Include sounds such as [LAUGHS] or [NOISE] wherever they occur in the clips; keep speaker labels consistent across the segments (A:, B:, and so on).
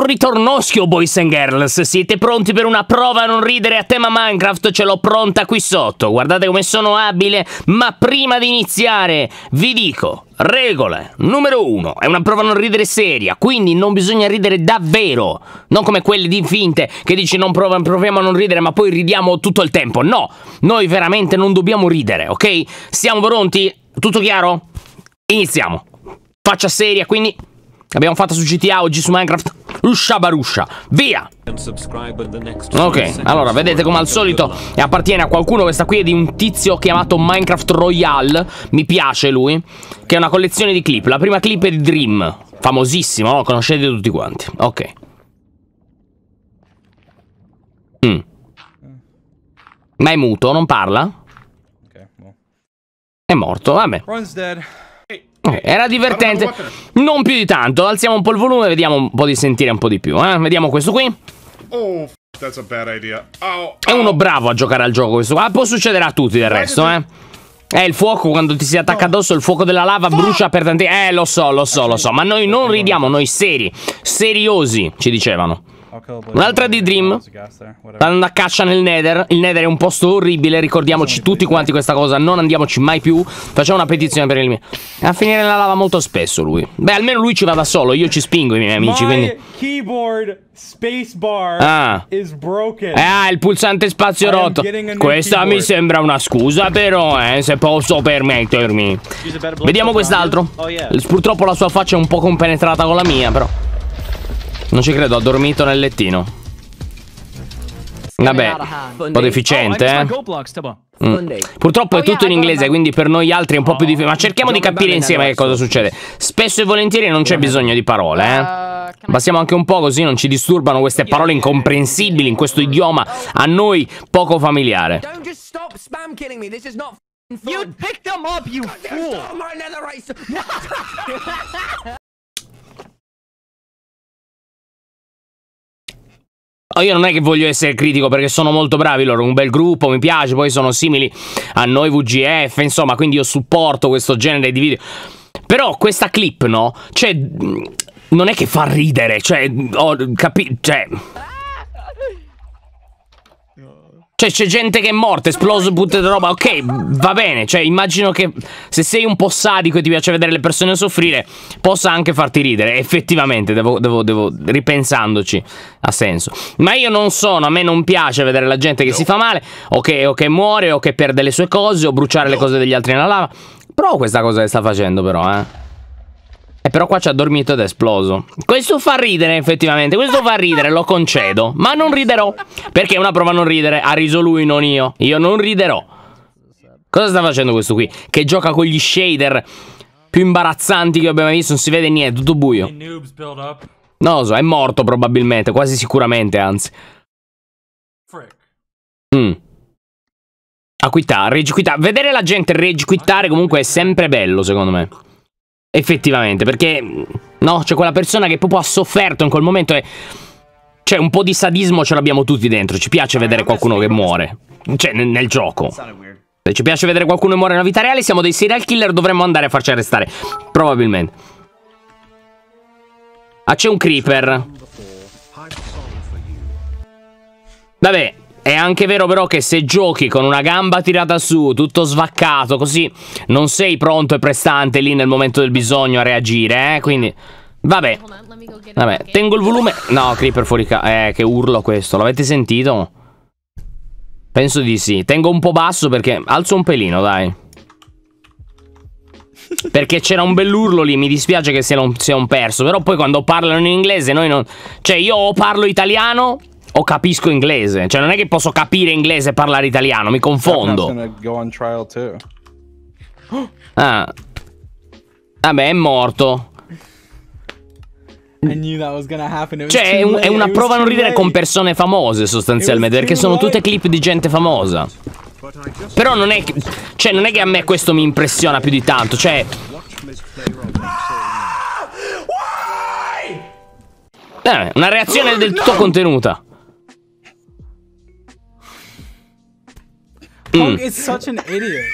A: un ritornoschio, boys and girls. Siete pronti per una prova a non ridere a tema Minecraft? Ce l'ho pronta qui sotto. Guardate come sono abile. Ma prima di iniziare, vi dico... Regole numero uno è una prova a non ridere seria, quindi non bisogna ridere davvero, non come quelli di finte che dici non prova, proviamo a non ridere ma poi ridiamo tutto il tempo. No, noi veramente non dobbiamo ridere, ok? Siamo pronti? Tutto chiaro? Iniziamo. Faccia seria, quindi Abbiamo fatto su GTA, oggi su Minecraft. Ruscia baruscia. Via! Ok, allora vedete come al solito e appartiene a qualcuno. Questa qui è di un tizio chiamato Minecraft Royale. Mi piace lui. Che è una collezione di clip. La prima clip è di Dream. Famosissimo, oh, lo Conoscete tutti quanti. Ok. Mm. Ma è muto, non parla? Boh. È morto, vabbè. Ok, eh, era divertente. Non più di tanto. Alziamo un po' il volume, vediamo un po' di sentire un po' di più. Eh? Vediamo questo qui. Oh, that's a bad idea. Ow, È uno bravo a giocare al gioco questo qua. Può succedere a tutti del resto, eh. Eh, il fuoco quando ti si attacca addosso, il fuoco della lava brucia per tanti... Eh, lo so, lo so, lo so. Ma noi non ridiamo, noi seri, seriosi, ci dicevano. Un'altra di Dream. Andando a caccia nel Nether. Il Nether è un posto orribile, ricordiamoci tutti quanti questa cosa. Non andiamoci mai più. Facciamo una petizione per il mio. A finire nella lava molto spesso lui. Beh, almeno lui ci va da solo, io ci spingo i miei amici, quindi... keyboard spacebar ah. is broken. Ah, il pulsante spazio rotto. Questa mi sembra una scusa però, eh, se posso permettermi. Vediamo quest'altro. Oh, Purtroppo la sua faccia è un po' compenetrata con la mia, però. Non ci credo, ha dormito nel lettino.
B: Vabbè, un po' deficiente, oh,
A: eh. Mm. Purtroppo è tutto in inglese, quindi per noi altri è un po' più oh, difficile. Ma cerchiamo di capire insieme che cosa succede. Spesso e volentieri non c'è bisogno di parole, eh. Passiamo eh, anche un po' così non ci disturbano queste parole incomprensibili in questo idioma a noi poco familiare. You picked them up, you fool! [LAUGHS] [LAUGHS] io non è che voglio essere critico perché sono molto bravi loro, un bel gruppo, mi piace, poi sono simili a noi VGF, insomma, quindi io supporto questo genere di video. Però questa clip, no? Cioè, non è che fa ridere, cioè, ho capito, cioè... Cioè c'è gente che è morta, esploso butte di roba Ok, va bene, cioè immagino che se sei un po' sadico e ti piace vedere le persone soffrire Possa anche farti ridere, effettivamente, devo, devo, devo ripensandoci Ha senso Ma io non sono, a me non piace vedere la gente che si fa male O che, o che muore, o che perde le sue cose, o bruciare le cose degli altri nella lava Però questa cosa che sta facendo però, eh eh, però qua ci ha dormito ed è esploso. Questo fa ridere effettivamente, questo fa ridere, lo concedo. Ma non riderò. Perché è una prova a non ridere, ha riso lui, non io. Io non riderò. Cosa sta facendo questo qui? Che gioca con gli shader più imbarazzanti che abbiamo visto, non si vede niente, tutto buio. Non lo so, è morto probabilmente, quasi sicuramente anzi. Mm. A quittare, rage quittare. Vedere la gente rage quittare comunque è sempre bello secondo me. Effettivamente, perché no, c'è cioè quella persona che proprio ha sofferto in quel momento e cioè un po' di sadismo ce l'abbiamo tutti dentro, ci piace cioè, vedere qualcuno che muore, cioè nel, nel gioco. Se ci piace vedere qualcuno che muore nella vita reale, siamo dei serial killer, dovremmo andare a farci arrestare, probabilmente. Ah, c'è un creeper. Vabbè, è anche vero però che se giochi con una gamba tirata su, tutto svaccato, così non sei pronto e prestante lì nel momento del bisogno a reagire, eh? Quindi... Vabbè. Vabbè, tengo il volume... No, Creeper fuori ca... Eh, che urlo questo. L'avete sentito? Penso di sì. Tengo un po' basso perché... Alzo un pelino, dai. Perché c'era un bell'urlo lì, mi dispiace che sia un perso. Però poi quando parlano in inglese noi non... Cioè, io parlo italiano o capisco inglese. Cioè, non è che posso capire inglese e parlare italiano, mi confondo. [GASPS] Ah. Vabbè, è morto. Cioè, è, un, è una prova a non ridere con persone famose, sostanzialmente, perché sono tutte clip di gente famosa. Però non è che, cioè, non è che a me questo mi impressiona più di tanto, cioè... Eh, una reazione del tutto contenuta. Mm. Pong mm. is such an idiot.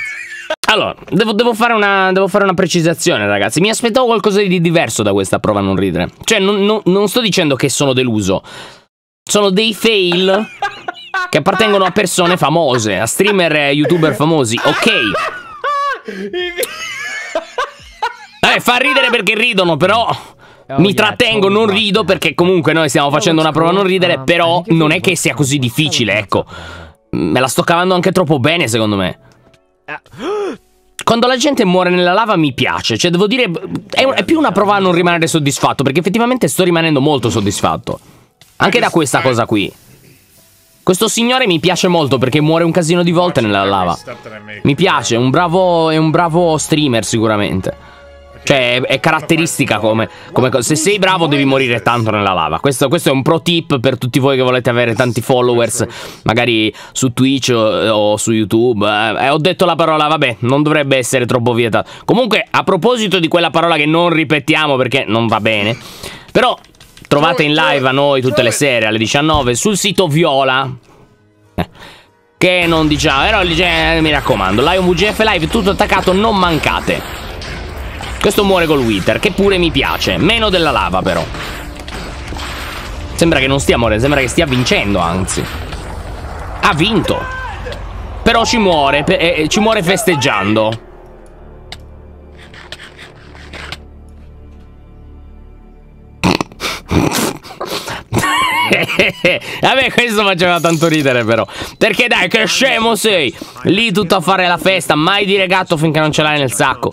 A: Allora, devo, devo, fare una, devo, fare una, precisazione, ragazzi. Mi aspettavo qualcosa di diverso da questa prova a non ridere. Cioè, non, non, non sto dicendo che sono deluso. Sono dei fail [LAUGHS] che appartengono a persone famose, a streamer e eh, youtuber famosi. Ok. [LAUGHS] Eh, fa ridere perché ridono, però... Eh, oh, mi yeah, trattengo, non rido perché comunque noi stiamo facendo una prova a non ridere, ah, però non è che sia così difficile, ecco. Me la sto cavando anche troppo bene, secondo me. Quando la gente muore nella lava mi piace, cioè devo dire, è, è più una prova a non rimanere soddisfatto, perché effettivamente sto rimanendo molto soddisfatto. Anche da questa cosa qui. Questo signore mi piace molto perché muore un casino di volte nella lava. Mi piace, è un bravo, è un bravo streamer sicuramente. Cioè, è caratteristica come, come cosa. Se sei bravo devi morire tanto nella lava. Questo, questo, è un pro tip per tutti voi che volete avere tanti followers, magari su Twitch o, o su YouTube. Eh, eh ho detto la parola, vabbè, non dovrebbe essere troppo vietata. Comunque, a proposito di quella parola che non ripetiamo perché non va bene, però trovate in live a noi tutte le sere alle 19 sul sito Viola. Eh, che non diciamo, però cioè, mi raccomando, Lion VGF Live tutto attaccato, non mancate. Questo muore col Wither, che pure mi piace. Meno della lava, però. Sembra che non stia morendo, sembra che stia vincendo, anzi. Ha vinto. Però ci muore, eh, eh, ci muore festeggiando. [LAUGHS] Vabbè, questo faceva tanto ridere, però. Perché dai, che scemo sei! Lì tutto a fare la festa, mai dire gatto finché non ce l'hai nel sacco.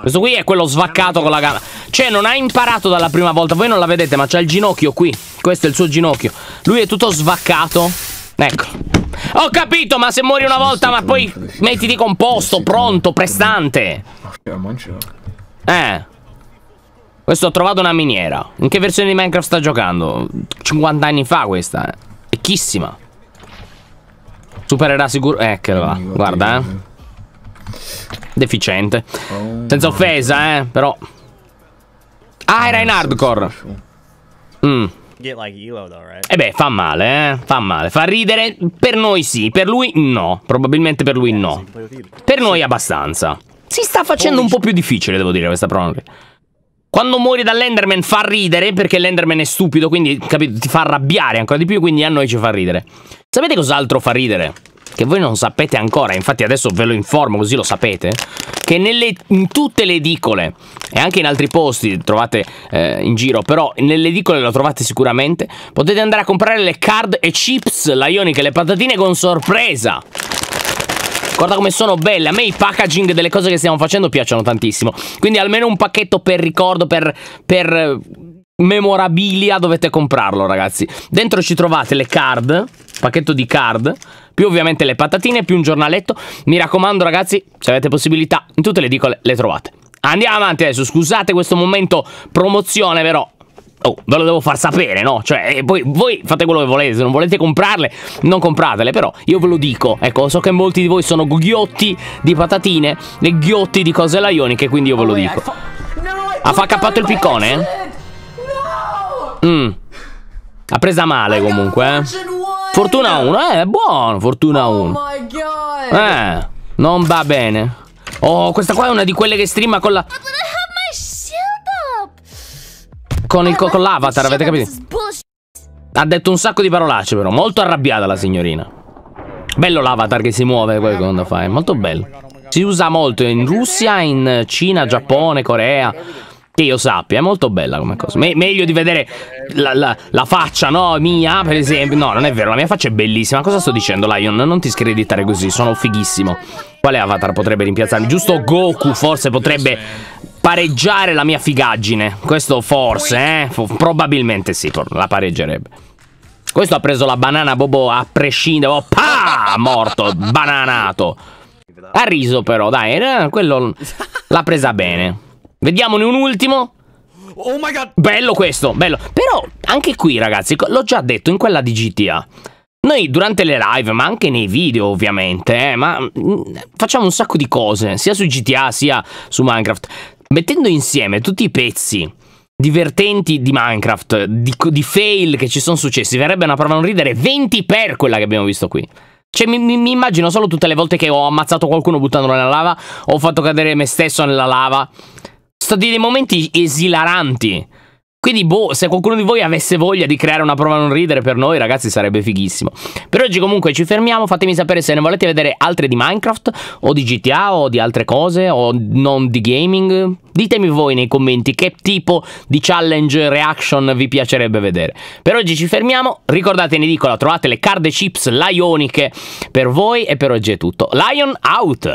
A: Questo qui è quello svaccato con la gamba. Cioè, non ha imparato dalla prima volta. Voi non la vedete, ma c'ha il ginocchio qui. Questo è il suo ginocchio. Lui è tutto svaccato. Eccolo. Ho capito, ma se muori una volta, ma poi mettiti composto, pronto, prestante. Eh. Questo ho trovato una miniera. In che versione di Minecraft sta giocando? 50 anni fa questa. Vecchissima. Eh. Supererà sicuro. Eh, che Guarda, eh deficiente. Oh, Senza offesa, eh, però.
B: Ah, era in hardcore.
A: Mm. E eh beh, fa male, eh? Fa male. Fa ridere per noi sì, per lui no. Probabilmente per lui no. Per noi abbastanza. Si sta facendo un po' più difficile, devo dire, questa prova. Quando muori dall'Enderman fa ridere perché l'Enderman è stupido, quindi capito, ti fa arrabbiare ancora di più, quindi a noi ci fa ridere. Sapete cos'altro fa ridere? che voi non sapete ancora, infatti adesso ve lo informo così lo sapete, che nelle, in tutte le edicole e anche in altri posti trovate eh, in giro, però nelle edicole lo trovate sicuramente, potete andare a comprare le card e chips, la ionica le patatine con sorpresa. Guarda come sono belle, a me i packaging delle cose che stiamo facendo piacciono tantissimo. Quindi almeno un pacchetto per ricordo, per, per memorabilia dovete comprarlo ragazzi. Dentro ci trovate le card, pacchetto di card, più ovviamente le patatine, più un giornaletto. Mi raccomando ragazzi, se avete possibilità, in tutte le dicole le trovate. Andiamo avanti adesso, scusate questo momento promozione però Oh, ve lo devo far sapere, no? Cioè, poi voi fate quello che volete, se non volete comprarle, non compratele, però io ve lo dico. Ecco, so che molti di voi sono ghiotti di patatine e ghiotti di cose laioniche, quindi io ve lo dico. Ha fa cappato il piccone? No! Mm. Ha presa male comunque, eh. Fortuna 1, eh, buono, fortuna 1. Oh my god. Eh, non va bene. Oh, questa qua è una di quelle che streama con la...
B: Con, il, con l'avatar, avete capito?
A: Ha detto un sacco di parolacce però, molto arrabbiata la signorina. Bello l'avatar che si muove poi quando fa, è molto bello. Si usa molto in Russia, in Cina, Giappone, Corea. Che io sappia, è molto bella come cosa. Me meglio di vedere la, la, la, faccia, no? Mia, per esempio. No, non è vero, la mia faccia è bellissima. Cosa sto dicendo, Lion? Non ti screditare così, sono fighissimo. Quale avatar potrebbe rimpiazzarmi? Giusto Goku forse potrebbe pareggiare la mia figaggine. Questo forse, eh? Probabilmente sì, la pareggerebbe. Questo ha preso la banana Bobo a prescindere. Oh, pa! Morto, bananato. Ha riso però, dai, eh, quello l'ha presa bene. Vediamone un ultimo. Oh my god! Bello questo, bello. Però anche qui, ragazzi, l'ho già detto in quella di GTA. Noi durante le live, ma anche nei video ovviamente, eh, ma mm, facciamo un sacco di cose, sia su GTA sia su Minecraft, mettendo insieme tutti i pezzi divertenti di Minecraft, di, di fail che ci sono successi, verrebbe una prova a non ridere 20 per quella che abbiamo visto qui. Cioè, mi, mi, mi, immagino solo tutte le volte che ho ammazzato qualcuno buttandolo nella lava, ho fatto cadere me stesso nella lava sono stati dei momenti esilaranti. Quindi, boh, se qualcuno di voi avesse voglia di creare una prova a non ridere per noi, ragazzi, sarebbe fighissimo. Per oggi comunque ci fermiamo, fatemi sapere se ne volete vedere altre di Minecraft, o di GTA, o di altre cose, o non di gaming. Ditemi voi nei commenti che tipo di challenge reaction vi piacerebbe vedere. Per oggi ci fermiamo, ricordate in edicola, trovate le card chips lioniche per voi e per oggi è tutto. Lion out!